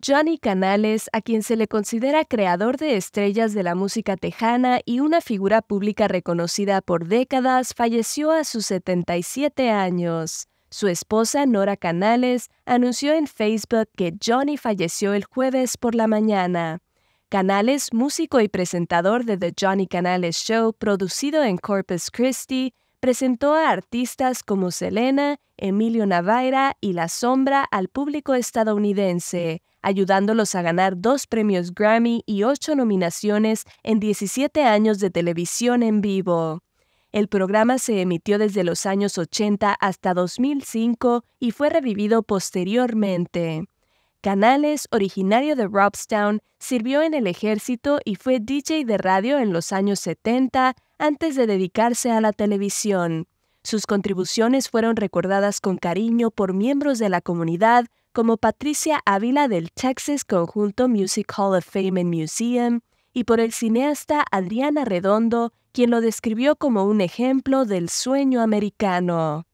Johnny Canales, a quien se le considera creador de estrellas de la música tejana y una figura pública reconocida por décadas, falleció a sus 77 años. Su esposa Nora Canales anunció en Facebook que Johnny falleció el jueves por la mañana. Canales, músico y presentador de The Johnny Canales Show, producido en Corpus Christi, presentó a artistas como Selena, Emilio Navaira y La Sombra al público estadounidense, ayudándolos a ganar dos premios Grammy y ocho nominaciones en 17 años de televisión en vivo. El programa se emitió desde los años 80 hasta 2005 y fue revivido posteriormente. Canales, originario de Robstown, sirvió en el ejército y fue DJ de radio en los años 70 antes de dedicarse a la televisión. Sus contribuciones fueron recordadas con cariño por miembros de la comunidad como Patricia Ávila del Texas Conjunto Music Hall of Fame and Museum y por el cineasta Adriana Redondo, quien lo describió como un ejemplo del sueño americano.